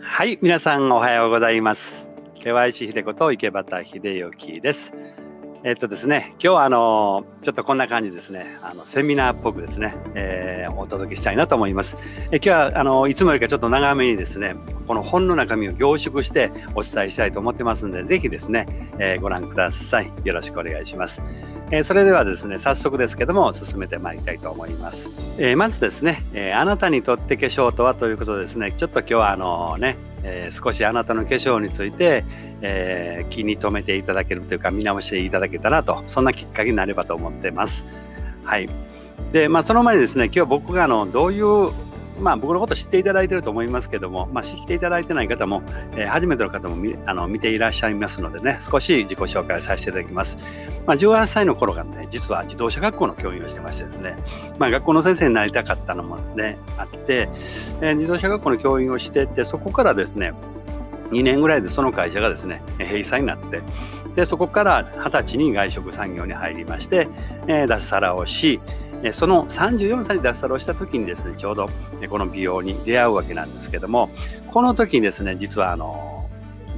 はい、皆さんおはようございます。KYC 秀子と池端秀幸です。えっとですね、今日はあのちょっとこんな感じですね、あのセミナーっぽくですね、えー、お届けしたいなと思います。え今日はあのいつもよりかちょっと長めにですね、この本の中身を凝縮してお伝えしたいと思ってますんで、ぜひですね、えー、ご覧ください。よろしくお願いします。えそれではですね早速ですけども進めてまいりたいと思います、えまずですね、えあなたにとって化粧とはということですねちょっと今日はあのね、え少しあなたの化粧について、え気に留めていただけるというか見直していただけたらとそんなきっかけになればと思ってますはいでまあその前にですね今日僕があのどういうまあ、僕のこと知っていただいてると思いますけども、まあ、知っていただいてない方も、えー、初めての方もみあの見ていらっしゃいますのでね、少し自己紹介させていただきます。まあ、18歳の頃がね、実は自動車学校の教員をしてましてですね、まあ、学校の先生になりたかったのもね、あって、えー、自動車学校の教員をしてて、そこからですね、2年ぐらいでその会社がですね、閉鎖になって、でそこから20歳に外食産業に入りまして、えー、脱サラをし、その34歳で脱サラをした時にですね、ちょうどこの美容に出会うわけなんですけども、この時にですね、実はあの、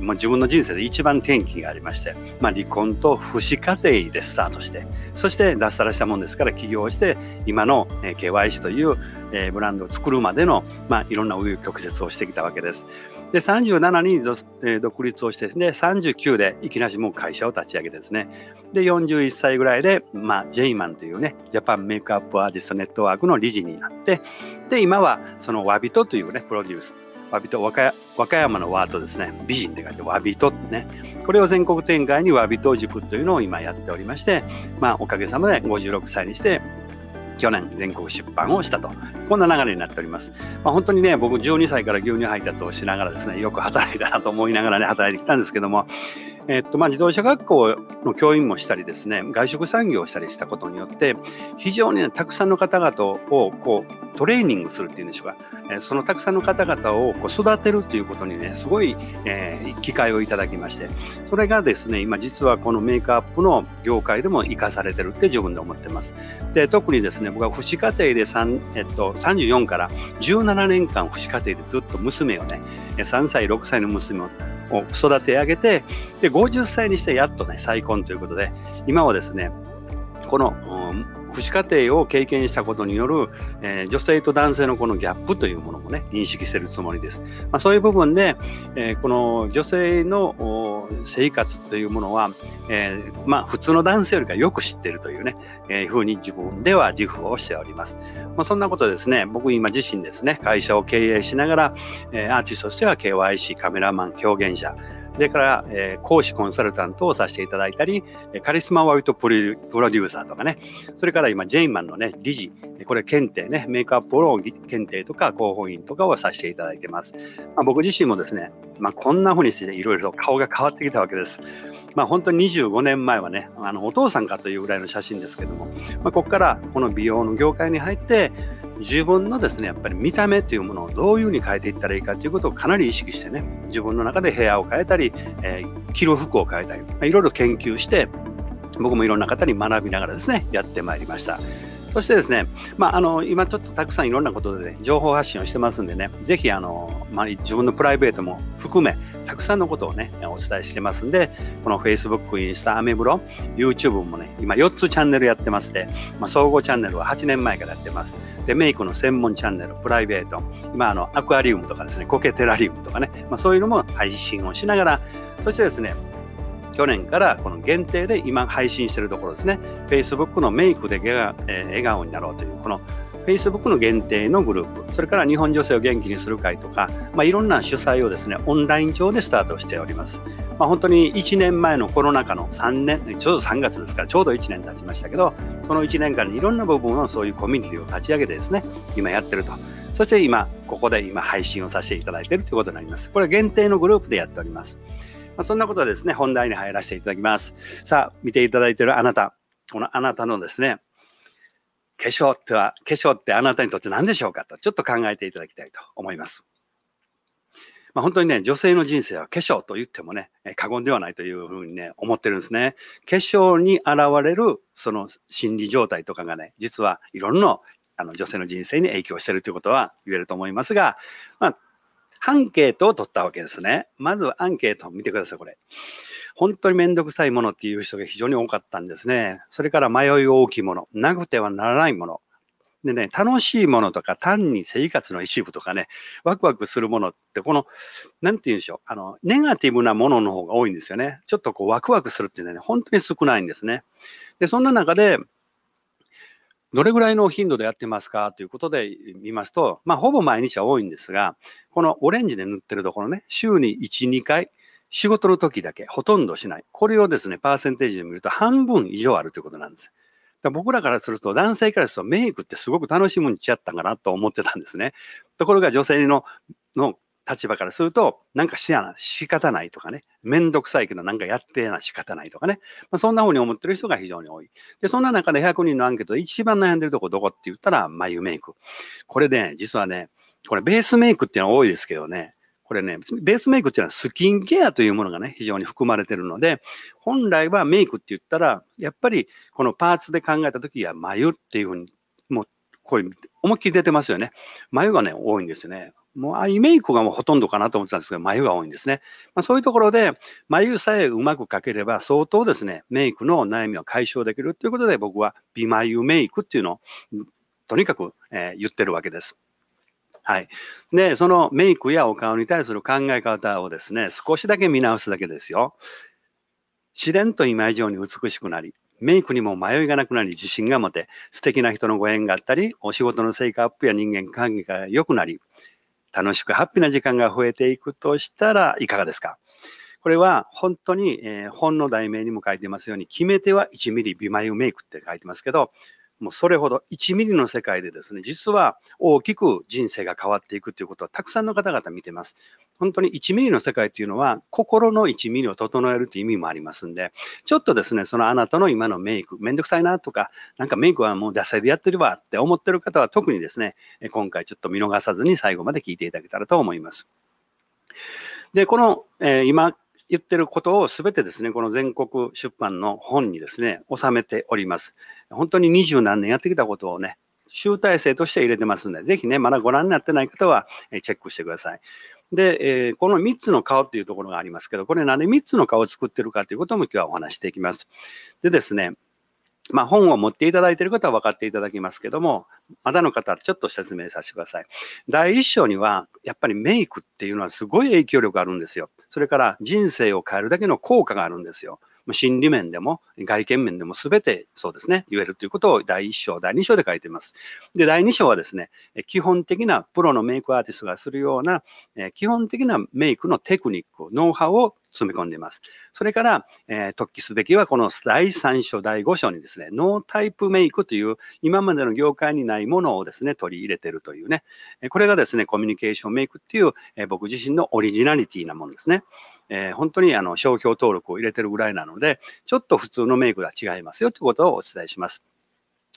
もう自分の人生で一番転機がありまして、まあ、離婚と不死家庭でスタートして、そして脱サラしたもんですから起業して、今の KYC というブランドを作るまでの、まあ、いろんな紆余曲折をしてきたわけです。で37にえ独立をしてですね39でいきなりもう会社を立ち上げてですねで41歳ぐらいで、まあ、ジェイマンというねジャパンメイクアップアーティストネットワークの理事になってで今はそのわびとというねプロデュースわびと和歌山のワードですね美人って書いてわびとってねこれを全国展開にわびと塾というのを今やっておりまして、まあ、おかげさまで56歳にして去年全国出版をしたと。こんな流れになっております。まあ、本当にね、僕12歳から牛乳配達をしながらですね、よく働いたなと思いながらね、働いてきたんですけども、えっとまあ、自動車学校の教員もしたりですね外食産業をしたりしたことによって非常に、ね、たくさんの方々をこうトレーニングするっていうんでしょうか、えー、そのたくさんの方々をこう育てるっていうことにねすごい、えー、機会をいただきましてそれがですね今実はこのメイクアップの業界でも生かされてるって自分で思ってます。で特にですね僕は父子家庭で3、えっと、34から17年間父子家庭でずっと娘をね3歳、6歳の娘を育て上げて、で、50歳にしてやっとね、再婚ということで、今はですね、この父子家庭を経験したことによる、えー、女性と男性のこのギャップというものもね認識してるつもりです、まあ、そういう部分で、えー、この女性の生活というものは、えー、まあ、普通の男性よりかよく知ってるというね、えふうに自分では自負をしております、まあ、そんなことですね僕今自身ですね会社を経営しながら、えアーティストとしては KYC カメラマン狂言者それから、えー、講師コンサルタントをさせていただいたり、カリスマワイトプロデューサーとかね、それから今、ジェイマンのね、理事、これ検定ね、メイクアップロー検定とか広報員とかをさせていただいてます。まあ、僕自身もですね、まあ、こんな風にして、いろいろと顔が変わってきたわけです。まあ、本当に25年前はね、あのお父さんかというぐらいの写真ですけども、まあ、ここからこの美容の業界に入って、自分のですね、やっぱり見た目というものをどういうふうに変えていったらいいかということをかなり意識してね、自分の中で部屋を変えたり、えー、着る服を変えたり、いろいろ研究して、僕もいろんな方に学びながらですね、やってまいりました。そしてですね、まあ、あの今ちょっとたくさんいろんなことで、ね、情報発信をしてますんでね、ぜひあの、まあ、自分のプライベートも含め、たくさんのことをね、お伝えしてますんで、この Facebook、インスタ、アメブロ、YouTube もね、今4つチャンネルやってまして、まあ、総合チャンネルは8年前からやってます。で、メイクの専門チャンネル、プライベート、今、あの、アクアリウムとかですね、コケテラリウムとかね、まあ、そういうのも配信をしながら、そしてですね、去年からこの限定で今配信しているところですね、Facebook のメイクで笑顔になろうというこの Facebook の限定のグループ、それから日本女性を元気にする会とか、まあ、いろんな主催をですね、オンライン上でスタートしております。まあ、本当に1年前のコロナ禍の3年、ちょうど3月ですから、ちょうど1年経ちましたけど、この1年間にいろんな部分のそういうコミュニティを立ち上げてですね、今やってると。そして今、ここで今配信をさせていただいているということになります。これは限定のグループでやっております。まあ、そんなことはですね、本題に入らせていただきます。さあ、見ていただいているあなた、このあなたのですね、化粧っては、化粧ってあなたにとって何でしょうかと、ちょっと考えていただきたいと思います。まあ、本当にね、女性の人生は化粧と言ってもね、過言ではないというふうにね、思ってるんですね。化粧に現れる、その心理状態とかがね、実はいろんなあの女性の人生に影響してるということは言えると思いますが、まあ、アンケートを取ったわけですね。まずはアンケートを見てください、これ。本当にめんどくさいものっていう人が非常に多かったんですね。それから迷い大きいもの、なくてはならないもの。でね、楽しいものとか、単に生活の一部とかね、ワクワクするものって、この、なんて言うんでしょう、あの、ネガティブなものの方が多いんですよね。ちょっとこう、ワクワクするっていうのはね、本当に少ないんですね。で、そんな中で、どれぐらいの頻度でやってますかということで見ますと、まあ、ほぼ毎日は多いんですが、このオレンジで塗ってるところね、週に1、2回、仕事の時だけほとんどしない。これをですね、パーセンテージで見ると半分以上あるということなんです。だ僕らからすると、男性からするとメイクってすごく楽しむんちゃったかなと思ってたんですね。ところが女性のの立場からすると、なんかしやな、仕方ないとかね、めんどくさいけどなんかやってな、仕方ないとかね、まあ、そんな風に思ってる人が非常に多い。で、そんな中で100人のアンケートで一番悩んでるとこどこって言ったら、眉メイク。これね、実はね、これベースメイクっていうのは多いですけどね、これね、ベースメイクっていうのはスキンケアというものがね、非常に含まれてるので、本来はメイクって言ったら、やっぱりこのパーツで考えたときは眉っていうふうに、もうこういう思いっきり出てますよね。眉がね、多いんですよね。もう、アイメイクがもうほとんどかなと思ってたんですけど、眉が多いんですね。まあ、そういうところで、眉さえうまく描ければ、相当ですね、メイクの悩みを解消できるということで、僕は美眉メイクっていうのを、とにかく、えー、言ってるわけです。はい。で、そのメイクやお顔に対する考え方をですね、少しだけ見直すだけですよ。自然と今以上に美しくなり、メイクにも迷いがなくなり自信が持て、素敵な人のご縁があったり、お仕事の成果アップや人間関係が良くなり、楽しくハッピーな時間が増えていくとしたらいかがですかこれは本当に、えー、本の題名にも書いてますように、決め手は1ミリ美眉メイクって書いてますけど、もうそれほど1ミリの世界でですね、実は大きく人生が変わっていくということはたくさんの方々見てます。本当に1ミリの世界というのは心の1ミリを整えるという意味もありますんで、ちょっとですね、そのあなたの今のメイク、めんどくさいなとか、なんかメイクはもう脱菜でやってるわって思ってる方は特にですね、今回ちょっと見逃さずに最後まで聞いていただけたらと思います。で、この、えー、今言ってることをすべてですね、この全国出版の本にですね、収めております。本当に二十何年やってきたことをね、集大成として入れてますんで、ぜひね、まだご覧になってない方は、えチェックしてください。で、えー、この3つの顔っていうところがありますけど、これなんで3つの顔を作ってるかということも今日はお話していきます。でですね、まあ、本を持っていただいている方は分かっていただきますけども、まだの方、はちょっと説明させてください。第一章には、やっぱりメイクっていうのはすごい影響力あるんですよ。それから人生を変えるだけの効果があるんですよ。心理面でも外見面でも全てそうですね、言えるということを第1章、第2章で書いています。で、第2章はですね、基本的なプロのメイクアーティストがするような、基本的なメイクのテクニック、ノウハウを詰め込んでいます。それから、えー、突起すべきはこの第3章、第5章にですね、ノータイプメイクという今までの業界にないものをですね、取り入れてるというね、これがですね、コミュニケーションメイクっていう、えー、僕自身のオリジナリティなものですね。えー、本当にあの商標登録を入れてるぐらいなので、ちょっと普通のメイクが違いますよということをお伝えします。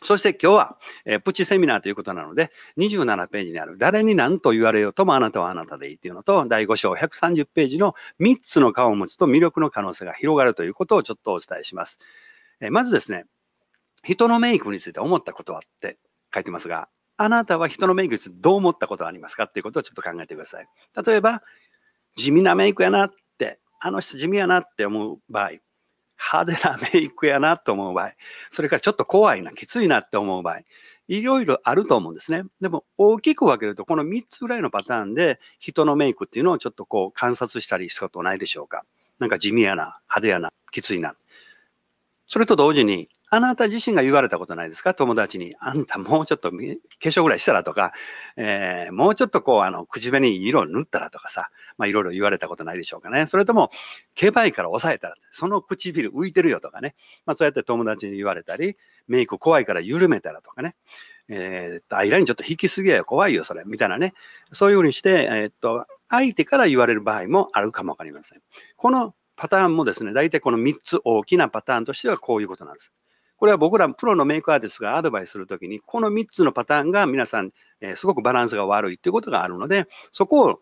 そして今日は、えプチセミナーということなので、27ページにある、誰に何と言われようともあなたはあなたでいいというのと、第5章130ページの3つの顔を持つと魅力の可能性が広がるということをちょっとお伝えします。えまずですね、人のメイクについて思ったことはって書いてますが、あなたは人のメイクについてどう思ったことはありますかっていうことをちょっと考えてください。例えば、地味なメイクやなって、あの人地味やなって思う場合、派手なメイクやなと思う場合、それからちょっと怖いな、きついなって思う場合、いろいろあると思うんですね。でも大きく分けると、この3つぐらいのパターンで人のメイクっていうのをちょっとこう観察したりしたことないでしょうか。なんか地味やな、派手やな、きついな。それと同時に、あなた自身が言われたことないですか友達に。あんたもうちょっと化粧ぐらいしたらとか、えー、もうちょっとこう、あの、口紅色を塗ったらとかさ、まあいろいろ言われたことないでしょうかね。それとも、ケバイから押さえたら、その唇浮いてるよとかね。まあそうやって友達に言われたり、メイク怖いから緩めたらとかね。えー、っと、アイラインちょっと引きすぎやよ、怖いよ、それ、みたいなね。そういうふうにして、えー、っと、相手から言われる場合もあるかもわかりません。このパターンもですね、大体この3つ大きなパターンとしてはこういうことなんです。これは僕らプロのメイクアーティストがアドバイスするときに、この3つのパターンが皆さん、えー、すごくバランスが悪いということがあるので、そこを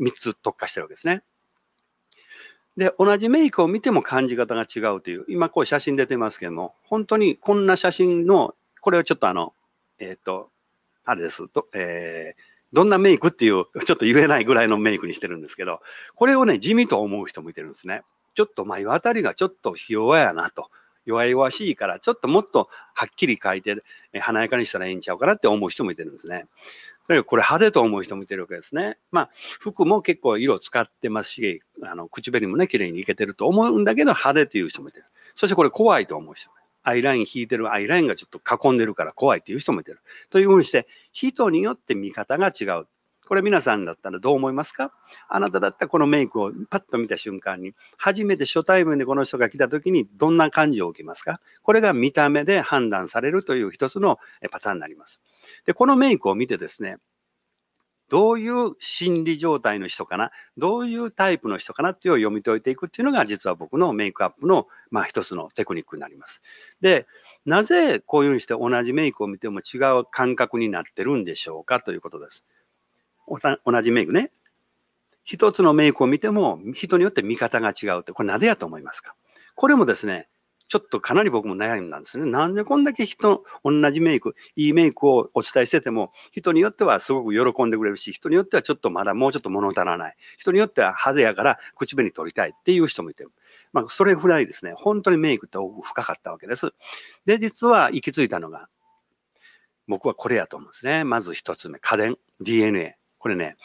3つ特化してるわけですね。で、同じメイクを見ても感じ方が違うという、今こう写真出てますけども、本当にこんな写真の、これをちょっとあの、えっ、ー、と、あれです、と、えーどんなメイクっていう、ちょっと言えないぐらいのメイクにしてるんですけど、これをね、地味と思う人もいてるんですね。ちょっと眉あたりがちょっとひ弱やなと。弱々しいから、ちょっともっとはっきり書いて、華やかにしたらええんちゃうかなって思う人もいてるんですね。それこれ派手と思う人もいてるわけですね。まあ、服も結構色使ってますし、あの、口紅もね、綺麗にいけてると思うんだけど、派手っていう人もいてる。そしてこれ怖いと思う人もいる。アイライン引いてる、アイラインがちょっと囲んでるから怖いっていう人もいてる。というふうにして、人によって見方が違う。これ皆さんだったらどう思いますかあなただったらこのメイクをパッと見た瞬間に、初めて初対面でこの人が来た時にどんな感じを受けますかこれが見た目で判断されるという一つのパターンになります。で、このメイクを見てですね、どういう心理状態の人かな、どういうタイプの人かなっていうのを読み解いていくっていうのが、実は僕のメイクアップの、まあ、一つのテクニックになります。で、なぜこういうふうにして同じメイクを見ても違う感覚になってるんでしょうかということです。同じメイクね。一つのメイクを見ても、人によって見方が違うって、これなぜやと思いますかこれもですね、ちょっとかなり僕も悩みなんですね。なんでこんだけ人、同じメイク、いいメイクをお伝えしてても、人によってはすごく喜んでくれるし、人によってはちょっとまだもうちょっと物足らない。人によっては派手やから口紅取りたいっていう人もいてる。まあ、それぐらいですね、本当にメイクって深かったわけです。で、実は行き着いたのが、僕はこれやと思うんですね。まず一つ目、家電、DNA。これね、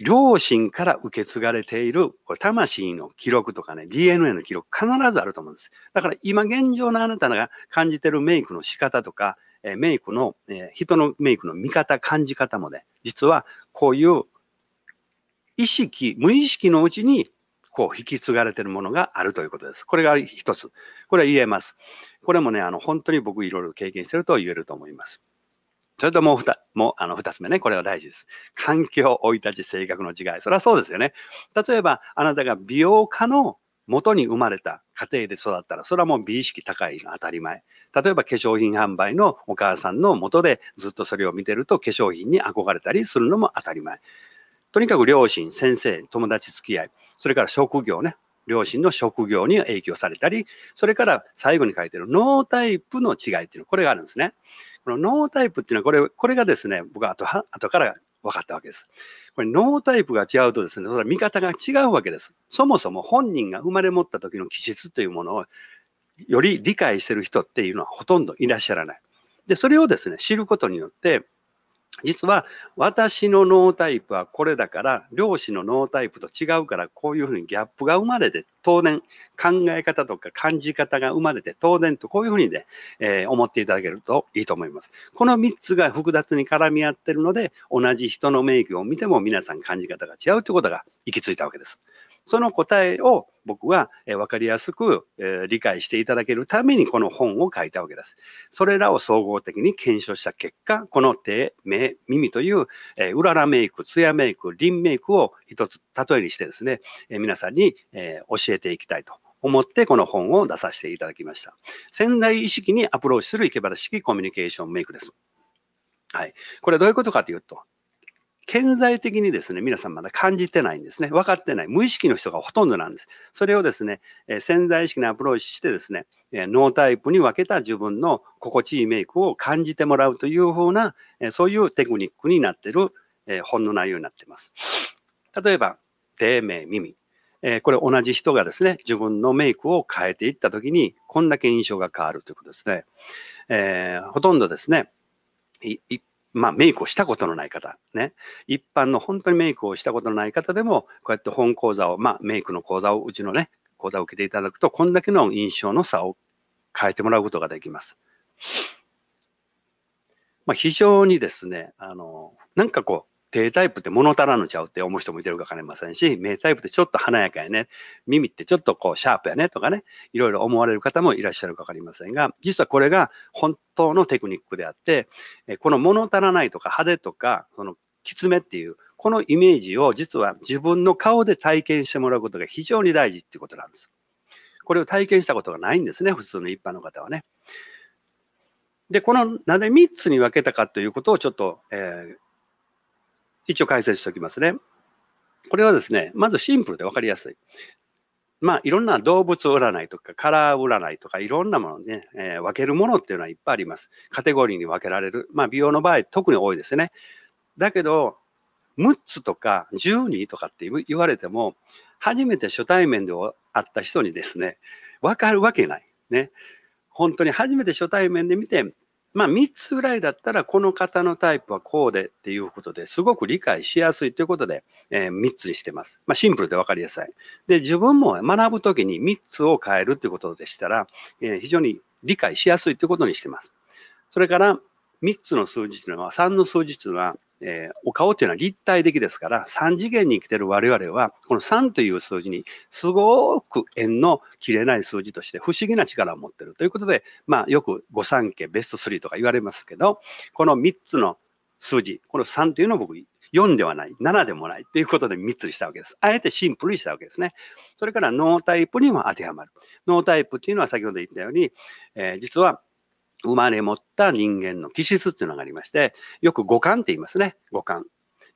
両親から受け継がれている魂の記録とかね、DNA の記録必ずあると思うんです。だから今現状のあなたが感じてるメイクの仕方とか、えメイクの、え人のメイクの見方、感じ方もね、実はこういう意識、無意識のうちにこう引き継がれてるものがあるということです。これが一つ。これは言えます。これもね、あの本当に僕いろいろ経験してると言えると思います。それともう二、もうあの二つ目ね、これは大事です。環境、生い立ち、性格の違い。それはそうですよね。例えば、あなたが美容家の元に生まれた家庭で育ったら、それはもう美意識高いの当たり前。例えば化粧品販売のお母さんの元でずっとそれを見てると化粧品に憧れたりするのも当たり前。とにかく両親、先生、友達付き合い、それから職業ね、両親の職業に影響されたり、それから最後に書いてるノータイプの違いっていうの、これがあるんですね。このノータイプっていうのは、これ、これがですね、僕は後は後から分かったわけです。これ、ノータイプが違うとですね、それは見方が違うわけです。そもそも本人が生まれ持った時の気質というものを、より理解してる人っていうのはほとんどいらっしゃらない。で、それをですね、知ることによって、実は私の脳タイプはこれだから、漁師の脳タイプと違うから、こういうふうにギャップが生まれて、当然考え方とか感じ方が生まれて、当然とこういうふうにね、えー、思っていただけるといいと思います。この3つが複雑に絡み合ってるので、同じ人の名義を見ても皆さん感じ方が違うということが行き着いたわけです。その答えを僕は分かりやすく理解していただけるためにこの本を書いたわけです。それらを総合的に検証した結果、この手、目、耳といううららメイク、ツヤメイク、リンメイクを一つ例えにしてですね、皆さんに教えていきたいと思ってこの本を出させていただきました。潜在意識にアプローチする生け花式コミュニケーションメイクです。はい。これどういうことかというと、顕在的にですね、皆さんまだ感じてないんですね。分かってない。無意識の人がほとんどなんです。それをですね、え潜在意識にアプローチしてですね、えノータイプに分けた自分の心地いいメイクを感じてもらうというふうな、えそういうテクニックになってる、え本の内容になってます。例えば、低迷耳。えこれ同じ人がですね、自分のメイクを変えていったときに、こんだけ印象が変わるということですね。えー、ほとんどですね、一まあ、メイクをしたことのない方、ね、一般の本当にメイクをしたことのない方でも、こうやって本講座を、まあ、メイクの講座を、うちのね、講座を受けていただくと、こんだけの印象の差を変えてもらうことができます。まあ、非常にですね、あの、なんかこう、低タイプって物足らぬちゃうって思う人もいてるかわかりませんし、名タイプってちょっと華やかやね、耳ってちょっとこうシャープやねとかね、いろいろ思われる方もいらっしゃるかわかりませんが、実はこれが本当のテクニックであって、この物足らないとか派手とか、そのきつめっていう、このイメージを実は自分の顔で体験してもらうことが非常に大事っていうことなんです。これを体験したことがないんですね、普通の一般の方はね。で、この、なぜ3つに分けたかということをちょっと、えー一応解説しておきますね。これはですね、まずシンプルで分かりやすい。まあ、いろんな動物占いとか、カラー占いとか、いろんなものね、えー、分けるものっていうのはいっぱいあります。カテゴリーに分けられる。まあ、美容の場合、特に多いですね。だけど、6つとか12とかって言われても、初めて初対面で会った人にですね、分かるわけない。ね。本当に初めて初対面で見て、まあ、3つぐらいだったら、この方のタイプはこうでっていうことですごく理解しやすいということで、えー、3つにしてます。まあ、シンプルで分かりやすい。で、自分も学ぶときに3つを変えるということでしたら、えー、非常に理解しやすいということにしてます。それから、3つの数字というのは、3の数字というのは、えー、お顔っていうのは立体的ですから、3次元に生きてる我々は、この3という数字に、すごく円の切れない数字として不思議な力を持ってるということで、まあ、よく御三家ベスト3とか言われますけど、この3つの数字、この3というのを僕、4ではない、7でもないということで3つにしたわけです。あえてシンプルにしたわけですね。それからノータイプにも当てはまる。ノータイプっていうのは先ほど言ったように、えー、実は生まれ持った人間の気質っていうのがありまして、よく五感って言いますね。五感。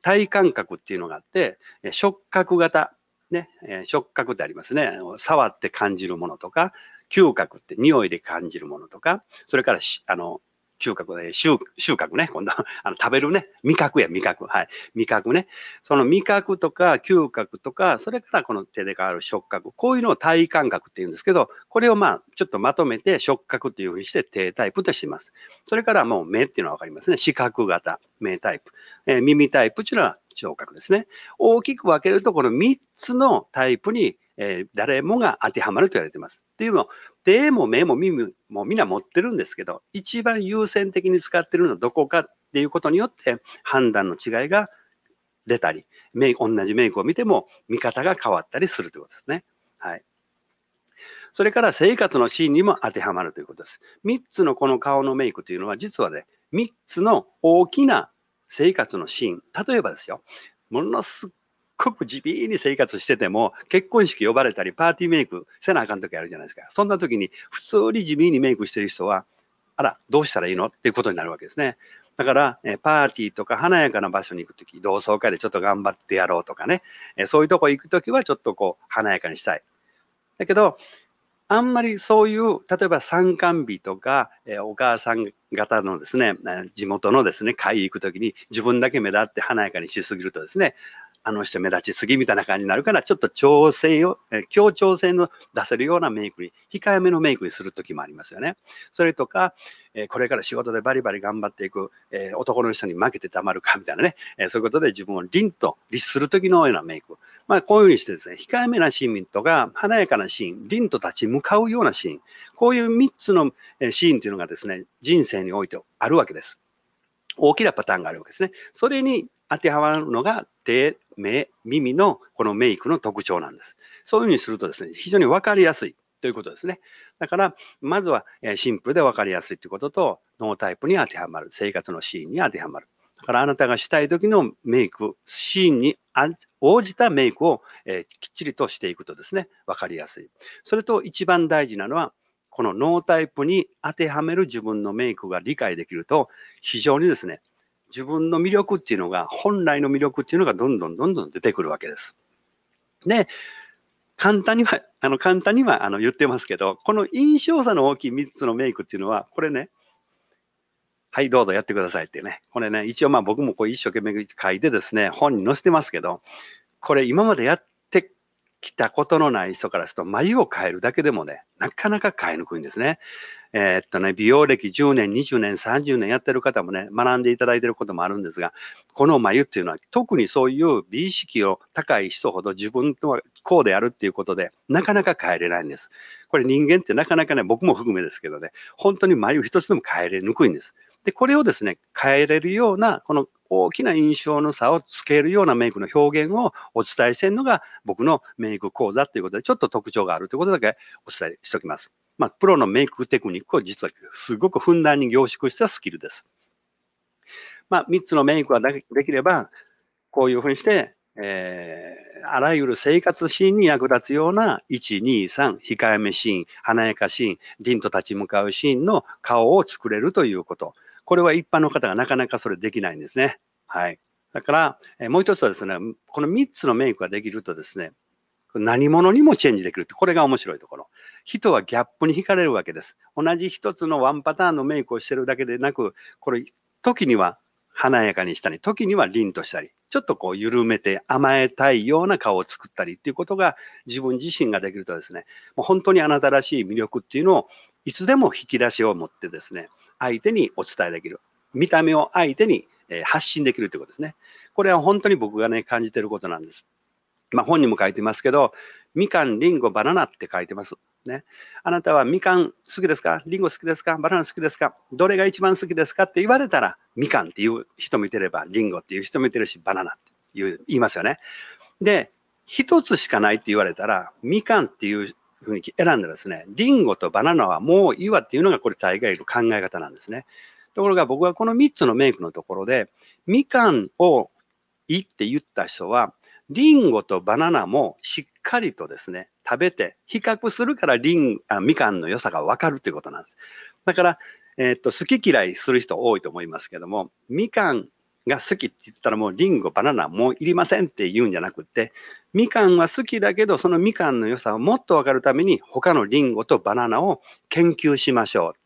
体感覚っていうのがあって、触覚型。ね、触覚ってありますね。触って感じるものとか、嗅覚って匂いで感じるものとか、それからあの、嗅覚で、収穫ね、今度、あの食べるね、味覚や味覚、はい、味覚ね。その味覚とか嗅覚とか、それからこの手で変わる触覚、こういうのを体感覚っていうんですけど、これをまあ、ちょっとまとめて触覚っていうふうにして低タイプとしています。それからもう目っていうのはわかりますね。視覚型、目タイプ。えー、耳タイプっていうのは聴覚ですね。大きく分けると、この3つのタイプにえー、誰もが当てはまると言われています。っていうのを、手も目も耳もみんな持ってるんですけど、一番優先的に使ってるのはどこかっていうことによって判断の違いが出たり、メイク、同じメイクを見ても見方が変わったりするということですね。はい。それから生活のシーンにも当てはまるということです。3つのこの顔のメイクというのは実はね、3つの大きな生活のシーン。例えばですよ、ものすっごく地味に生活してても、結婚式呼ばれたり、パーティーメイクせなあかん時あるじゃないですか。そんな時に、普通に地味にメイクしてる人は、あら、どうしたらいいのっていうことになるわけですね。だから、えパーティーとか華やかな場所に行くとき、同窓会でちょっと頑張ってやろうとかね、えそういうとこ行くときはちょっとこう、華やかにしたい。だけど、あんまりそういう、例えば参観日とか、えお母さん方のですね、地元のですね、会行くときに自分だけ目立って華やかにしすぎるとですね、あの人目立ちすぎみたいな感じになるから、ちょっと調整を、え協調性の出せるようなメイクに、控えめのメイクにする時もありますよね。それとか、えこれから仕事でバリバリ頑張っていく、え男の人に負けてたまるかみたいなね、えそういうことで自分を凛と律する時のようなメイク。まあ、こういうふうにしてですね、控えめなシーンとか、華やかなシーン、凛と立ち向かうようなシーン、こういう3つのシーンというのがですね、人生においてあるわけです。大きなパターンがあるわけですね。それに当てはまるのが目、耳のこのメイクの特徴なんです。そういうふうにするとですね、非常に分かりやすいということですね。だから、まずはシンプルで分かりやすいということと、ノータイプに当てはまる、生活のシーンに当てはまる。だから、あなたがしたい時のメイク、シーンに応じたメイクを、えきっちりとしていくとですね、分かりやすい。それと一番大事なのは、このノータイプに当てはめる自分のメイクが理解できると、非常にですね、自分の魅力っていうのが、本来の魅力っていうのがどんどんどんどん出てくるわけです。で、簡単には、あの、簡単には、あの、言ってますけど、この印象差の大きい3つのメイクっていうのは、これね、はい、どうぞやってくださいってね。これね、一応まあ僕もこう一生懸命書いてですね、本に載せてますけど、これ今までやってきたことのない人からすると、眉を変えるだけでもね、なかなか変えにくいんですね。えー、っとね、美容歴10年、20年、30年やってる方もね、学んでいただいてることもあるんですが、この眉っていうのは、特にそういう美意識を高い人ほど自分とはこうであるっていうことで、なかなか変えれないんです。これ人間ってなかなかね、僕も含めですけどね、本当に眉一つでも変えれにくいんです。で、これをですね、変えれるような、この大きな印象の差をつけるようなメイクの表現をお伝えしているのが僕のメイク講座ということで、ちょっと特徴があるということだけお伝えしておきます。まあ、プロのメイクテクニックを実はすごくふんだんに凝縮したスキルです。まあ、3つのメイクができれば、こういうふうにして、えー、あらゆる生活シーンに役立つような、1、2、3、控えめシーン、華やかシーン、凛と立ち向かうシーンの顔を作れるということ。これは一般の方がなかなかそれできないんですね。はい。だから、えー、もう一つはですね、この3つのメイクができるとですね、何者にもチェンジできるって、これが面白いところ。人はギャップに惹かれるわけです。同じ一つのワンパターンのメイクをしてるだけでなく、これ、時には華やかにしたり、時には凛としたり、ちょっとこう緩めて甘えたいような顔を作ったりっていうことが自分自身ができるとですね、もう本当にあなたらしい魅力っていうのをいつでも引き出しを持ってですね、相手にお伝えできる。見た目を相手に発信できるということですね。これは本当に僕がね、感じてることなんです。まあ、本にも書いてますけど、みかん、りんご、バナナって書いてます。ね。あなたはみかん好きですかりんご好きですかバナナ好きですかどれが一番好きですかって言われたら、みかんっていう人見てれば、りんごっていう人見てるし、バナナっていう言いますよね。で、一つしかないって言われたら、みかんっていうふうに選んでですね、りんごとバナナはもういいわっていうのがこれ大概の考え方なんですね。ところが僕はこの3つのメイクのところで、みかんをいいって言った人は、リンゴとバナナもしっかりとですね、食べて、比較するからリンあみかんの良さがわかるということなんです。だから、えー、っと、好き嫌いする人多いと思いますけども、みかんが好きって言ったらもうリンゴ、バナナもういりませんって言うんじゃなくて、みかんは好きだけど、そのみかんの良さをもっとわかるために、他のリンゴとバナナを研究しましょう。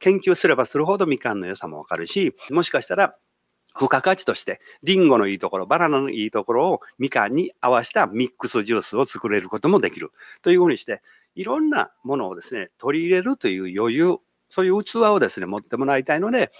研究すればするほどみかんの良さもわかるし、もしかしたら付加価値として、リンゴのいいところ、バナナのいいところをみかんに合わせたミックスジュースを作れることもできる。というふうにして、いろんなものをですね、取り入れるという余裕、そういう器をですね、持ってもらいたいので、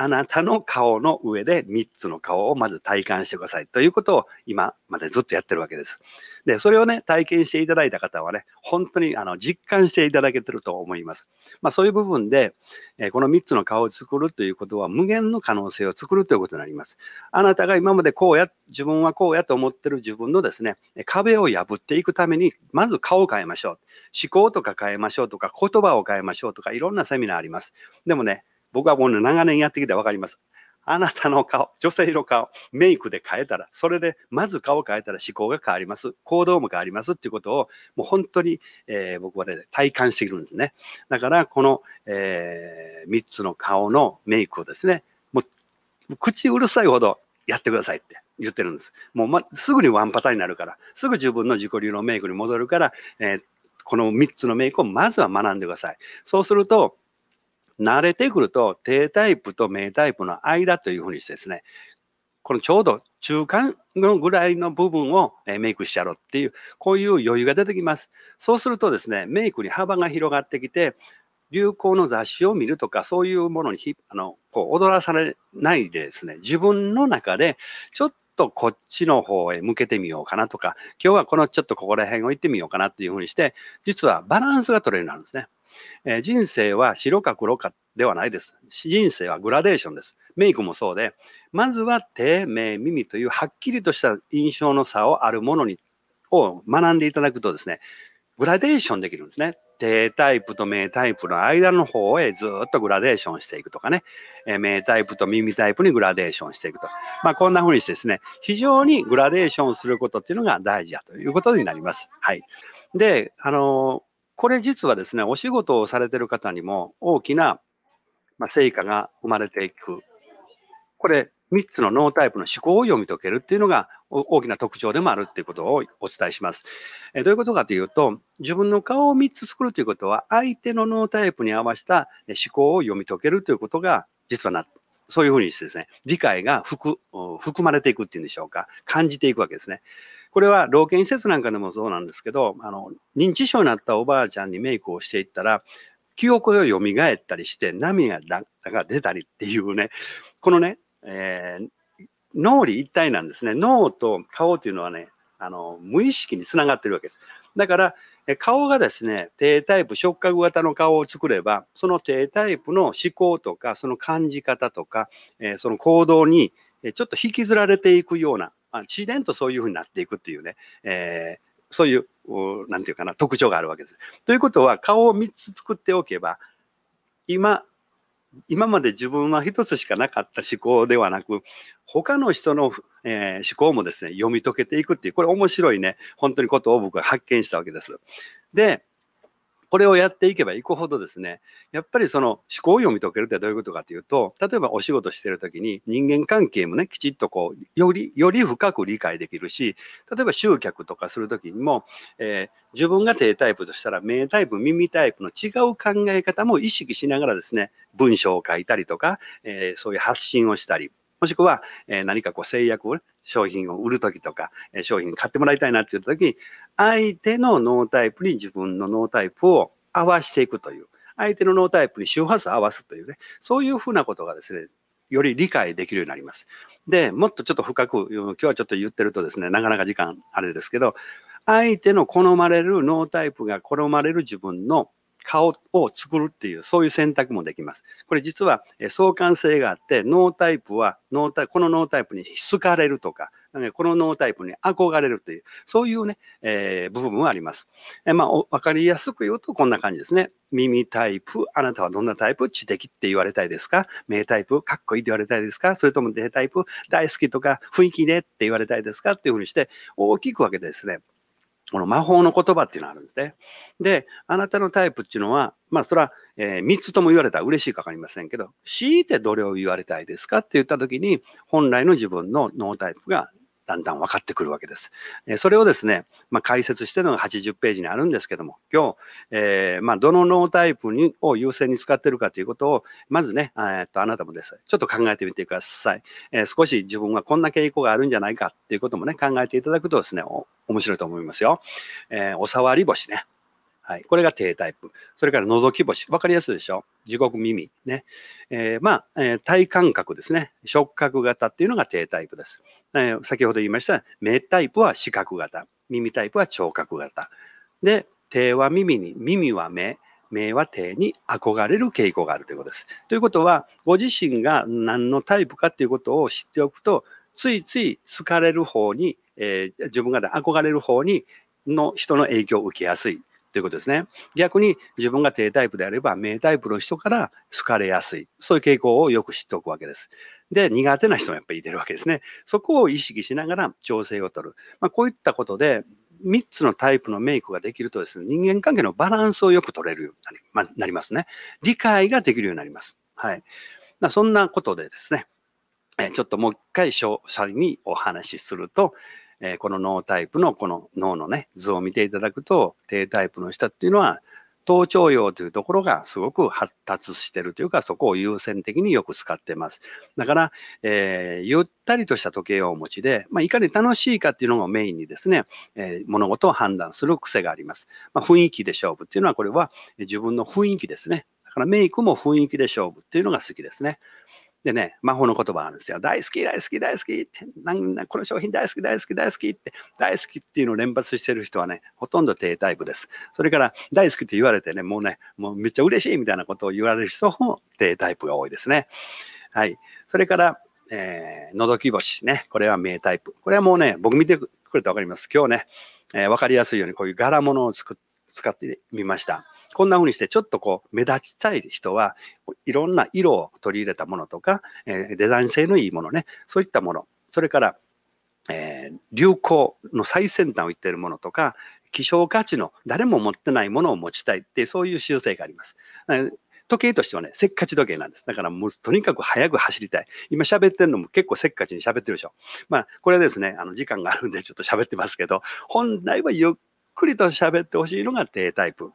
あなたの顔の上で3つの顔をまず体感してくださいということを今までずっとやってるわけです。で、それをね、体験していただいた方はね、本当にあの実感していただけてると思います。まあそういう部分で、えこの3つの顔を作るということは無限の可能性を作るということになります。あなたが今までこうや、自分はこうやと思ってる自分のですね、壁を破っていくために、まず顔を変えましょう。思考とか変えましょうとか、言葉を変えましょうとか、いろんなセミナーあります。でもね、僕はう、ね、長年やってきて分かります。あなたの顔、女性の顔、メイクで変えたら、それで、まず顔変えたら思考が変わります。行動も変わりますっていうことを、もう本当に、えー、僕は、ね、体感してくるんですね。だから、この、えー、3つの顔のメイクをですね、もう、口うるさいほどやってくださいって言ってるんです。もう、ま、すぐにワンパターンになるから、すぐ自分の自己流のメイクに戻るから、えー、この3つのメイクをまずは学んでください。そうすると、慣れてくると、低タイプと名タイプの間というふうにしてですね、このちょうど中間のぐらいの部分をメイクしちゃろうっていう、こういう余裕が出てきます。そうするとですね、メイクに幅が広がってきて、流行の雑誌を見るとか、そういうものにあのこう踊らされないでですね、自分の中でちょっとこっちの方へ向けてみようかなとか、今日はこのちょっとここら辺を行ってみようかなっていうふうにして、実はバランスが取れるようになるんですね。えー、人生は白か黒かではないです。人生はグラデーションです。メイクもそうで、まずは手、目、耳というはっきりとした印象の差をあるものに、を学んでいただくとですね、グラデーションできるんですね。手タイプと目タイプの間の方へずっとグラデーションしていくとかね、えタイプと耳タイプにグラデーションしていくと。まあこんな風にしてですね、非常にグラデーションすることっていうのが大事だということになります。はい。で、あのこれ実はですね、お仕事をされてる方にも大きな、ま成果が生まれていく。これ、3つのノータイプの思考を読み解けるっていうのが大きな特徴でもあるっていうことをお伝えします。えどういうことかというと、自分の顔を3つ作るということは、相手のノータイプに合わせた思考を読み解けるということが、実はな、そういうふうにしてですね、理解が含含まれていくっていうんでしょうか、感じていくわけですね。これは老犬施設なんかでもそうなんですけど、あの、認知症になったおばあちゃんにメイクをしていったら、記憶が蘇ったりして、涙が出たりっていうね、このね、えー、脳裏一体なんですね。脳と顔というのはね、あの無意識につながってるわけです。だから、顔がですね、低タイプ、触覚型の顔を作れば、その低タイプの思考とか、その感じ方とか、えー、その行動にちょっと引きずられていくようなあ自然とそういうふうになっていくっていうね、えー、そういう、なんていうかな、特徴があるわけです。ということは、顔を3つ作っておけば、今、今まで自分は1つしかなかった思考ではなく、他の人の、えー、思考もですね、読み解けていくっていう、これ面白いね、本当にことを僕は発見したわけです。で、これをやっていけばいくほどですね、やっぱりその思考を読み解けるってどういうことかというと、例えばお仕事してるときに人間関係もね、きちっとこう、より、より深く理解できるし、例えば集客とかするときにも、えー、自分が低タイプとしたら、目タイプ、耳タイプの違う考え方も意識しながらですね、文章を書いたりとか、えー、そういう発信をしたり、もしくは、え何かこう制約を、ね、商品を売るときとか、え商品買ってもらいたいなって言ったときに、相手の脳タイプに自分の脳タイプを合わしていくという、相手の脳タイプに周波数を合わすというね、そういうふうなことがですね、より理解できるようになります。で、もっとちょっと深く、今日はちょっと言ってるとですね、なかなか時間あれですけど、相手の好まれる脳タイプが好まれる自分の顔を作るっていう、そういう選択もできます。これ実は相関性があって、脳タイプはータイ、この脳タイプに好かれるとか、この脳タイプに憧れるという、そういうね、えー、部分はあります。えまあ、わかりやすく言うとこんな感じですね。耳タイプ、あなたはどんなタイプ知的って言われたいですか名タイプ、かっこいいって言われたいですかそれともデタイプ、大好きとか雰囲気でって言われたいですかっていうふうにして、大きく分けてですね、この魔法の言葉っていうのがあるんですね。で、あなたのタイプっていうのは、まあ、それは、え三つとも言われたら嬉しいかわかりませんけど、強いてどれを言われたいですかって言ったときに、本来の自分の脳タイプがだんだん分かってくるわけです。えそれをですね、まあ、解説してるのが80ページにあるんですけども、今日、えー、まあ、どの脳タイプにを優先に使ってるかということを、まずね、えっとあなたもですちょっと考えてみてください、えー、少し自分はこんな傾向があるんじゃないかっていうこともね、考えていただくとですね、面白いと思いますよ。えー、おさわり星ね。はい。これが低タイプ。それから覗き星。わかりやすいでしょ地獄耳。ね。えー、まあ、えー、体感覚ですね。触覚型っていうのが低タイプです。えー、先ほど言いました、目タイプは視覚型。耳タイプは聴覚型。で、手は耳に、耳は目。目は手に憧れる傾向があるということです。ということは、ご自身が何のタイプかということを知っておくと、ついつい好かれる方に、えー、自分が憧れる方にの人の影響を受けやすいということですね。逆に自分が低タイプであれば、名タイプの人から好かれやすい。そういう傾向をよく知っておくわけです。で、苦手な人もやっぱりいてるわけですね。そこを意識しながら調整をとる。まあ、こういったことで、3つのタイプのメイクができるとですね、人間関係のバランスをよく取れるようになり,、ま、すね。理解ができるようになります。はい。まあ、そんなことでですね、ちょっともう一回詳細にお話しすると、えー、この脳タイプのこの脳のね、図を見ていただくと、低タイプの人っていうのは、頭頂葉というところがすごく発達してるというか、そこを優先的によく使ってます。だから、えー、ゆったりとした時計をお持ちで、まあ、いかに楽しいかっていうのをメインにですね、えー、物事を判断する癖があります。まあ、雰囲気で勝負っていうのは、これは自分の雰囲気ですね。だからメイクも雰囲気で勝負っていうのが好きですね。でね、魔法の言葉なんですよ。大好き、大好き、大好きって、なんなこの商品大好き、大好き、大好きって、大好きっていうのを連発してる人はね、ほとんど低タイプです。それから、大好きって言われてね、もうね、もうめっちゃ嬉しいみたいなことを言われる人も低タイプが多いですね。はい。それから、えー、のどき星ね。これは名タイプ。これはもうね、僕見てくれたらわかります。今日ね、えー、分かりやすいようにこういう柄物を作って、使ってみました。こんな風にして、ちょっとこう、目立ちたい人は、いろんな色を取り入れたものとか、えー、デザイン性のいいものね、そういったもの、それから、えー、流行の最先端を言っているものとか、希少価値の誰も持ってないものを持ちたいって、そういう習性があります。時計としてはね、せっかち時計なんです。だからもうとにかく早く走りたい。今喋ってるのも結構せっかちに喋ってるでしょ。まあ、これですね、あの時間があるんでちょっと喋ってますけど、本来はゆっくりと喋ってほしいのが低タイプ。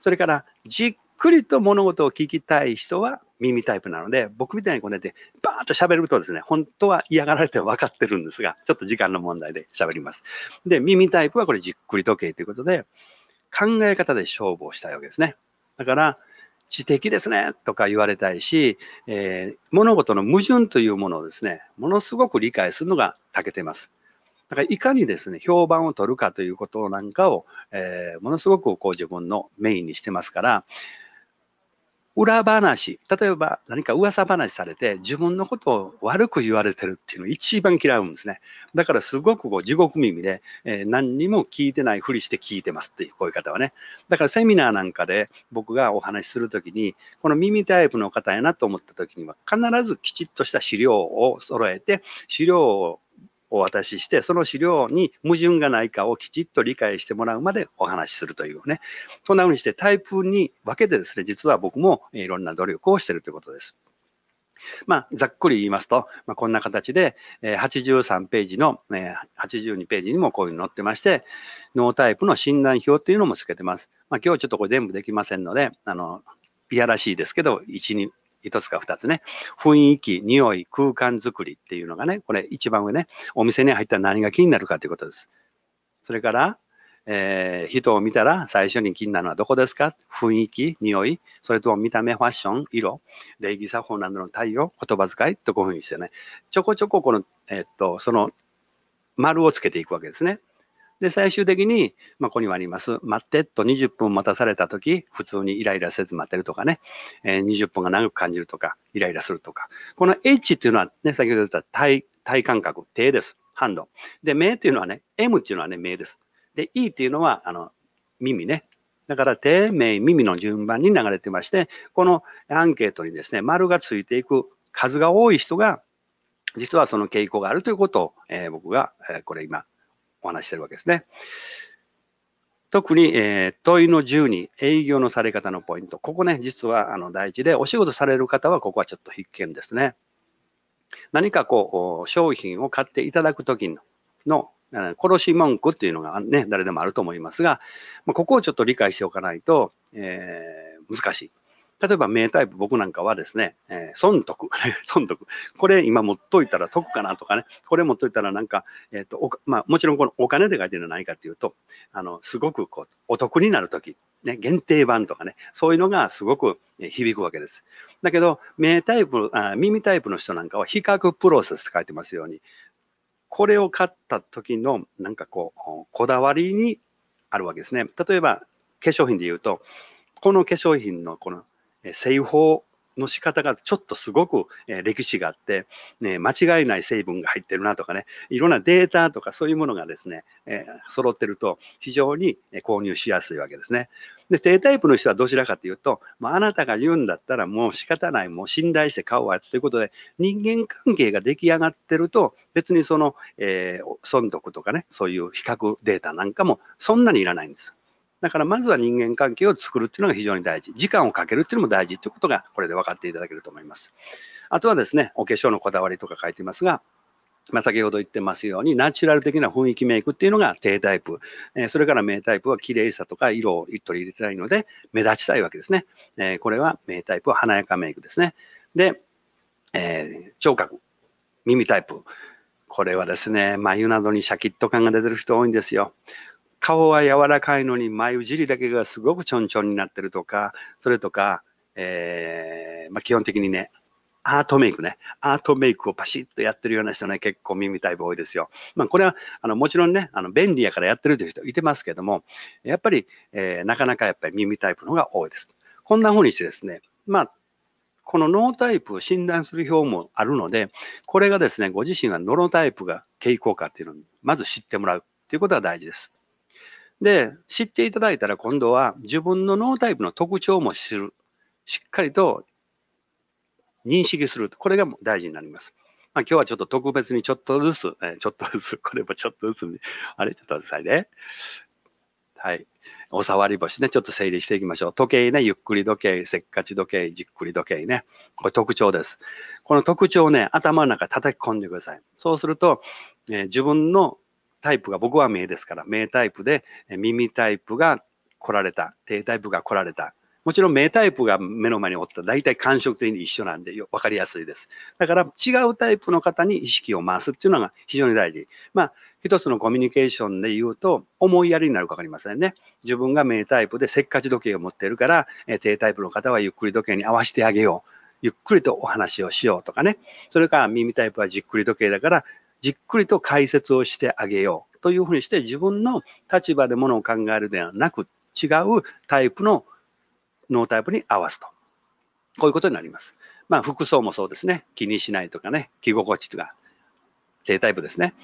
それから、じっくりと物事を聞きたい人は耳タイプなので、僕みたいにこうやってバーッと喋るとですね、本当は嫌がられて分かってるんですが、ちょっと時間の問題で喋ります。で、耳タイプはこれじっくり時計ということで、考え方で勝負をしたいわけですね。だから、知的ですねとか言われたいし、えー、物事の矛盾というものをですね、ものすごく理解するのが長けてます。だからいかにですね、評判を取るかということなんかを、えー、ものすごくこう自分のメインにしてますから、裏話、例えば何か噂話されて自分のことを悪く言われてるっていうのを一番嫌うんですね。だからすごくこう地獄耳で、えー、何にも聞いてないふりして聞いてますっていう、こういう方はね。だからセミナーなんかで僕がお話しするときに、この耳タイプの方やなと思ったときには必ずきちっとした資料を揃えて、資料をお渡しして、その資料に矛盾がないかをきちっと理解してもらうまでお話しするというね。そんな風にしてタイプに分けてですね、実は僕もいろんな努力をしているということです。まあ、ざっくり言いますと、まあ、こんな形で、え83ページの、え82ページにもこういうの載ってまして、ノータイプの診断表っていうのもつけてます。まあ、今日ちょっとこれ全部できませんので、あの、いやらしいですけど、1、2、一つか二つね。雰囲気、匂い、空間づくりっていうのがね、これ一番上ね、お店に入ったら何が気になるかということです。それから、えー、人を見たら最初に気になるのはどこですか雰囲気、匂い、それと見た目、ファッション、色、礼儀作法などの対応、言葉遣いとこういうふうにしてね、ちょこちょここの、えー、っと、その丸をつけていくわけですね。で、最終的に、まあ、ここにはあります。待ってと20分待たされたとき、普通にイライラせず待ってるとかね、えー、20分が長く感じるとか、イライラするとか。この H っていうのはね、先ほど言った体、体感覚、手です。ハンド。で、目っていうのはね、M っていうのはね、目です。で、E っていうのは、あの、耳ね。だから、手、目、耳の順番に流れてまして、このアンケートにですね、丸がついていく数が多い人が、実はその傾向があるということを、えー、僕が、えー、これ今お話してるわけですね。特に、えー、問いの10に営業のされ方のポイント。ここね、実はあの大事で、お仕事される方はここはちょっと必見ですね。何かこう、商品を買っていただくときのの殺し文句っていうのがね、誰でもあると思いますが、ここをちょっと理解しておかないと、えー、難しい。例えば名タイプ僕なんかはですね、えー、損得、損得。これ今持っといたら得かなとかね、これ持っといたらなんか、えっ、ー、と、まあもちろんこのお金で書いてるのは何かっていうと、あの、すごくこう、お得になるとき、ね、限定版とかね、そういうのがすごく響くわけです。だけど、名タイプあ、耳タイプの人なんかは比較プロセスって書いてますように、これを買った時のなんかこう、こだわりにあるわけですね。例えば、化粧品で言うと、この化粧品のこの製法の仕方がちょっとすごく、え歴史があって、ね、間違いない成分が入ってるなとかね、いろんなデータとかそういうものがですね、えー、揃ってると非常に購入しやすいわけですね。で、低タイプの人はどちらかというと、まあ、あなたが言うんだったらもう仕方ない、もう信頼して買うわということで、人間関係が出来上がってると、別にその、えー、損得とかね、そういう比較データなんかもそんなにいらないんです。だからまずは人間関係を作るっていうのが非常に大事。時間をかけるっていうのも大事っていうことが、これで分かっていただけると思います。あとはですね、お化粧のこだわりとか書いてますが、まあ、先ほど言ってますように、ナチュラル的な雰囲気メイクっていうのが低タイプ。えー、それから名タイプは綺麗さとか色を取り入れてないので、目立ちたいわけですね。えー、これは名タイプは華やかメイクですね。で、えー、聴覚、耳タイプ。これはですね、眉などにシャキッと感が出てる人多いんですよ。顔は柔らかいのに眉尻だけがすごくちょんちょんになってるとか、それとか、えー、まあ、基本的にね、アートメイクね。アートメイクをパシッとやってるような人ね、結構耳タイプ多いですよ。まあ、これは、あの、もちろんね、あの、便利やからやってるという人いてますけども、やっぱり、えー、なかなかやっぱり耳タイプの方が多いです。こんな風にしてですね、まあ、このノータイプを診断する表もあるので、これがですね、ご自身がノロタイプが傾向かっていうのを、まず知ってもらうっていうことが大事です。で、知っていただいたら今度は自分の脳タイプの特徴も知る。しっかりと認識する。これが大事になります。まあ、今日はちょっと特別にちょっとずつ、えちょっとずつ、これもちょっとずつ、あれ、ちょっとずつね。はい。おさわり星ね、ちょっと整理していきましょう。時計ね、ゆっくり時計、せっかち時計、じっくり時計ね。これ特徴です。この特徴ね、頭の中叩き込んでください。そうすると、えー、自分のタイプが、僕は名ですから、名タイプで、耳タイプが来られた、低タイプが来られた。もちろん名タイプが目の前におった大体感触的に一緒なんで分かりやすいです。だから違うタイプの方に意識を回すっていうのが非常に大事。まあ一つのコミュニケーションで言うと思いやりになるか分かりませんね。自分が名タイプでせっかち時計を持ってるから、え低タイプの方はゆっくり時計に合わせてあげよう。ゆっくりとお話をしようとかね。それから耳タイプはじっくり時計だから、じっくりと解説をしてあげようというふうにして自分の立場でものを考えるではなく違うタイプのノータイプに合わすと。こういうことになります。まあ服装もそうですね。気にしないとかね、着心地とか、低タイプですね。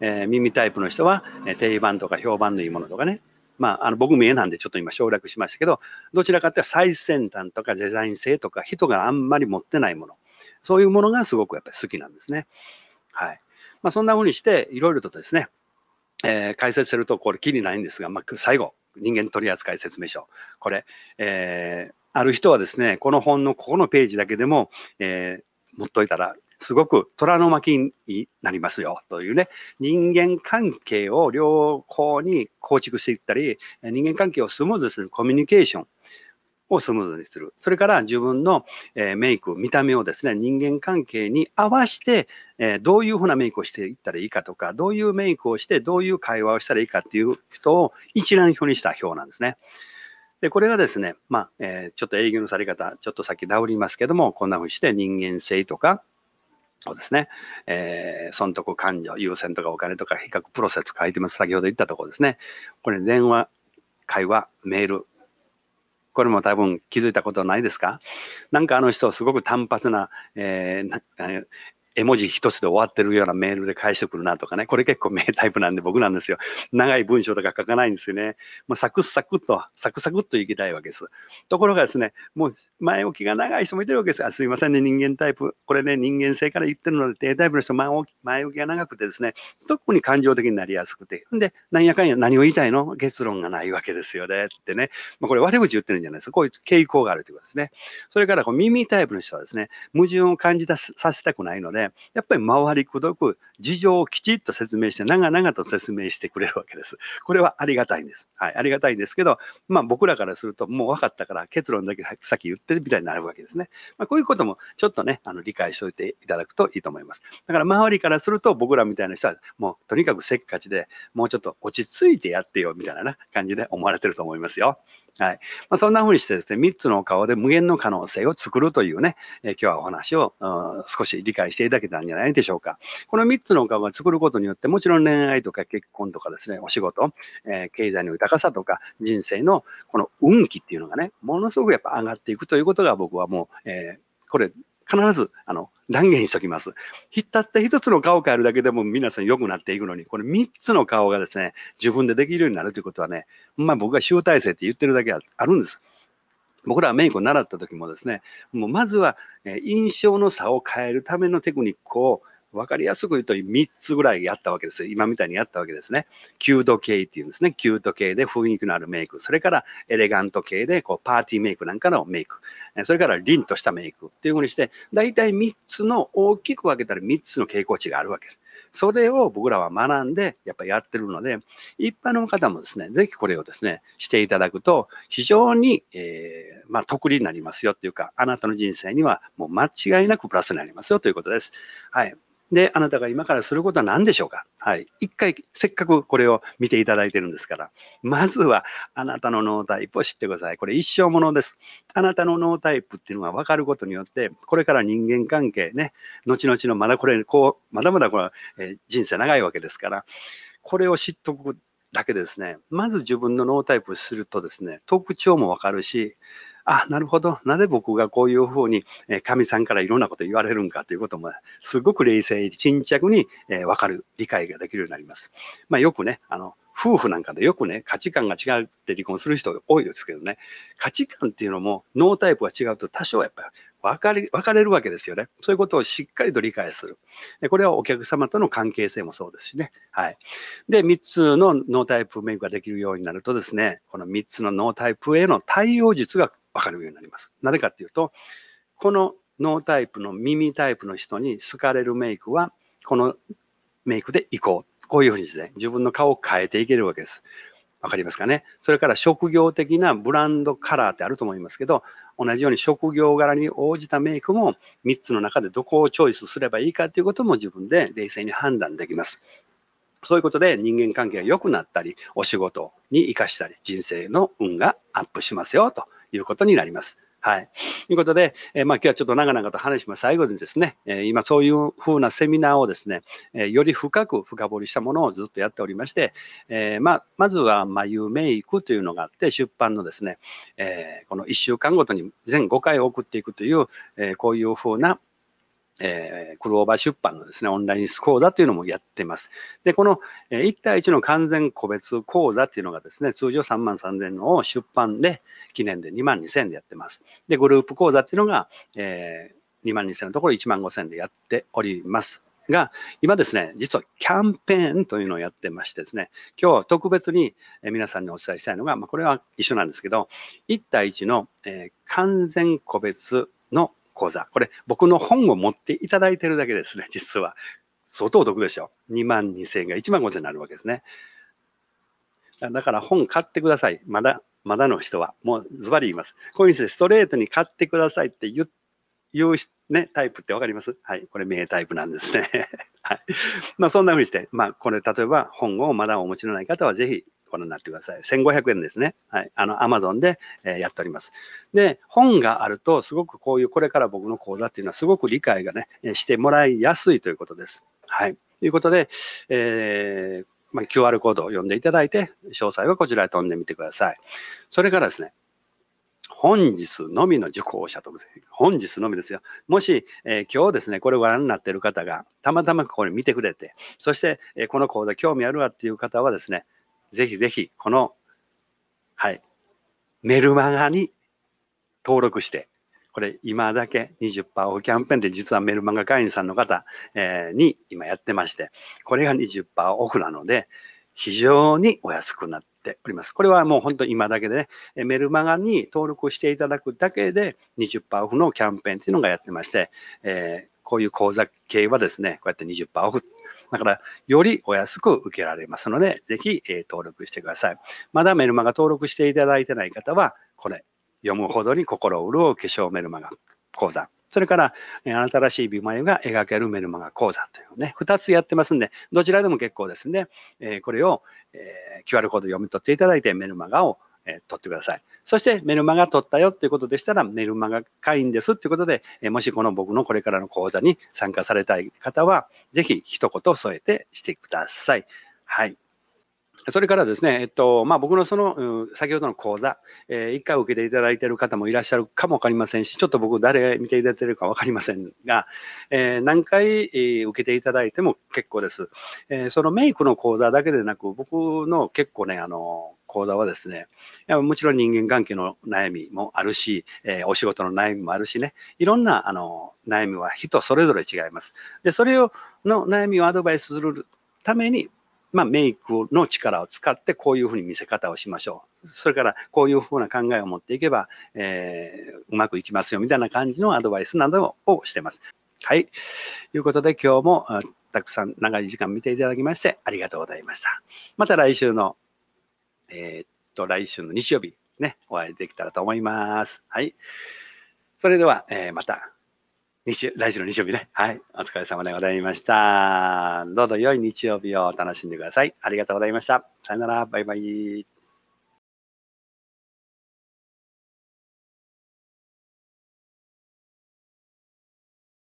えー、耳タイプの人は、え定番とか評判のいいものとかね。まあ、あの僕見えなんでちょっと今省略しましたけど、どちらかって最先端とかデザイン性とか人があんまり持ってないもの。そういうものがすごくやっぱり好きなんですね。はい。まあ、そんなふうにして、いろいろとですね、えー、解説すると、これ、きりないんですが、まあ、最後、人間取扱説明書。これ、えー、ある人はですね、この本のここのページだけでも、えー、持っといたら、すごく虎の巻になりますよというね、人間関係を良好に構築していったり、人間関係をスムーズにするコミュニケーションをスムーズにする。それから自分の、えメイク、見た目をですね、人間関係に合わせて、えー、どういうふうなメイクをしていったらいいかとか、どういうメイクをして、どういう会話をしたらいいかっていう人を一覧表にした表なんですね。で、これがですね、まあ、えー、ちょっと営業のされ方、ちょっとさっきダウりますけども、こんなふうにして人間性とか、そうですね、えー、損得感情、優先とかお金とか比較プロセス書いてます。先ほど言ったところですね。これ、電話、会話、メール、これも多分気づいたことないですかなんかあの人すごく単発な、えー、絵文字一つで終わってるようなメールで返してくるなとかね、これ結構名タイプなんで僕なんですよ。長い文章とか書かないんですよね。もうサクサクと、サクサクっといきたいわけです。ところがですね、もう前置きが長い人もいてるわけですあすいませんね、人間タイプ。これね、人間性から言ってるので、低タイプの人前置き、前置きが長くてですね、特に感情的になりやすくて。んで、なんやかんや何を言いたいの結論がないわけですよね。ってね。まあ、これ悪口言ってるんじゃないですか。こういう傾向があるということですね。それからこう耳タイプの人はですね、矛盾を感じさせたくないので、やっぱり周りくどく事情をきちっと説明して、長々と説明してくれるわけです。これはありがたいんです。はい、ありがたいんですけど、まあ僕らからするともう分かったから結論だけさっき言ってるみたいになるわけですね。まあ、こういうこともちょっとね、あの理解しておいていただくといいと思います。だから周りからすると僕らみたいな人はもうとにかくせっかちで、もうちょっと落ち着いてやってよみたいな感じで思われてると思いますよ。はい。まあ、そんな風にしてですね、3つの顔で無限の可能性を作るというね、えー、今日はお話を、うん、少し理解していただけたんじゃないでしょうか。この3つの顔を作ることによって、もちろん恋愛とか結婚とかですね、お仕事、えー、経済の豊かさとか、人生のこの運気っていうのがね、ものすごくやっぱ上がっていくということが僕はもう、えーこれ必ず、あの、断言しときます。ひったった一つの顔を変えるだけでも皆さん良くなっていくのに、この三つの顔がですね、自分でできるようになるということはね、まあ僕が集大成って言ってるだけあるんです。僕らはメイクを習った時もですね、もうまずは印象の差を変えるためのテクニックを分かりやすく言うと3つぐらいやったわけですよ。今みたいにやったわけですね。キュート系っていうんですね。キュート系で雰囲気のあるメイク。それからエレガント系でこうパーティーメイクなんかのメイク。それから凛としたメイクっていうふうにして、大体3つの大きく分けたら3つの傾向値があるわけです。それを僕らは学んで、やっぱりやってるので、一般の方もですね、ぜひこれをですね、していただくと、非常に、えー、まあ、得になりますよっていうか、あなたの人生にはもう間違いなくプラスになりますよということです。はい。で、あなたが今からすることは何でしょうかはい。一回、せっかくこれを見ていただいてるんですから。まずは、あなたの脳タイプを知ってください。これ一生ものです。あなたの脳タイプっていうのが分かることによって、これから人間関係ね、後々のまだこれ、こう、まだまだこれ、えー、人生長いわけですから、これを知っとくだけですね、まず自分の脳タイプを知るとですね、特徴も分かるし、あ、なるほど。なぜ僕がこういうふうに、え神さんからいろんなこと言われるんかということも、すごく冷静、沈着に、えわかる、理解ができるようになります。まあ、よくね、あの、夫婦なんかでよくね、価値観が違って離婚する人多いですけどね、価値観っていうのも脳タイプが違うと多少やっぱり分かり、分かれるわけですよね。そういうことをしっかりと理解する。これはお客様との関係性もそうですしね。はい。で、3つの脳タイプメイクができるようになるとですね、この3つの脳タイプへの対応術がわかるようになります。なぜかっていうと、この脳タイプの耳タイプの人に好かれるメイクは、このメイクでいこう。こういうふうにですね、自分の顔を変えていけるわけです。わかりますかね。それから職業的なブランドカラーってあると思いますけど、同じように職業柄に応じたメイクも3つの中でどこをチョイスすればいいかということも自分で冷静に判断できます。そういうことで人間関係が良くなったり、お仕事に生かしたり、人生の運がアップしますよということになります。はい。ということで、えー、まあ、今日はちょっと長々と話します。最後にですね、えー、今そういうふうなセミナーをですね、えー、より深く深掘りしたものをずっとやっておりまして、えまあ、まずはま有名行くというのがあって、出版のですね、えこの1週間ごとに全5回送っていくという、えこういうふうなえー、クローバー出版のですね、オンライン講座というのもやってます。で、この1対1の完全個別講座っていうのがですね、通常3万3000のを出版で、記念で2万2000でやってます。で、グループ講座っていうのが、えー、2万2000のところ1万5000でやっております。が、今ですね、実はキャンペーンというのをやってましてですね、今日特別に皆さんにお伝えしたいのが、まあ、これは一緒なんですけど、1対1の、えー、完全個別の講座。これ、僕の本を持っていただいてるだけですね、実は。相当お得でしょ。2万2000円が1万5000円になるわけですね。だから本買ってください。まだ、まだの人は。もうズバリ言います。こういうふうにストレートに買ってくださいって言っていうね、タイプってわかりますはい。これ名タイプなんですね。はい。まあそんな風にして、まあこれ例えば本をまだお持ちのない方はぜひご覧になってください。1500円ですね。はい。あの、アマゾンで、えー、やっております。で、本があると、すごくこういう、これから僕の講座っていうのは、すごく理解がね、してもらいやすいということです。はい。ということで、えー、まあ、QR コードを読んでいただいて、詳細はこちらへ飛んでみてください。それからですね、本日のみの受講者と、本日のみですよ。もし、えー、今日ですね、これをご覧になっている方が、たまたまここに見てくれて、そして、えー、この講座興味あるわっていう方はですね、ぜひぜひ、この、はい、メルマガに登録して、これ今だけ20%オフキャンペーンで実はメルマガ会員さんの方、えに今やってまして、これが20%オフなので、非常にお安くなっております。これはもう本当今だけでね、メルマガに登録していただくだけで20%オフのキャンペーンっていうのがやってまして、えこういう講座系はですね、こうやって20%オフだから、よりお安く受けられますので、ぜひ、え登録してください。まだメルマガ登録していただいてない方は、これ、読むほどに心を潤う化粧メルマガ講座。それから、えあなたらしい美眉が描けるメルマガ講座というね、2つやってますんで、どちらでも結構ですね、えこれを、え QR コード読み取っていただいて、メルマガをえ取ってください。そしてメルマガ取ったよっていうことでしたら、メルマガ会員ですっていうことで、えもしこの僕のこれからの講座に参加されたい方は、ぜひ一言添えてしてください。はい。それからですね、えっと、まあ、僕のその、先ほどの講座、えー、1回受けていただいている方もいらっしゃるかもわかりませんし、ちょっと僕誰が見ていただいているかわかりませんが、えー、何回、えー、受けていただいても結構です。えー、そのメイクの講座だけでなく、僕の結構ね、あの、講座はですね、もちろん人間関係の悩みもあるし、えー、お仕事の悩みもあるしね、いろんなあの悩みは人それぞれ違います。で、それをの悩みをアドバイスするために、まあ、メイクの力を使ってこういうふうに見せ方をしましょう。それからこういうふうな考えを持っていけば、えー、うまくいきますよみたいな感じのアドバイスなどをしてます。はい。ということで今日もたくさん長い時間見ていただきましてありがとうございました。また来週のえー、っと、来週の日曜日、ね、お会いできたらと思います。はい。それでは、えー、また、日来週の日曜日ね。はい。お疲れ様でございました。どうぞ良い日曜日を楽しんでください。ありがとうございました。さよなら。バイバイ。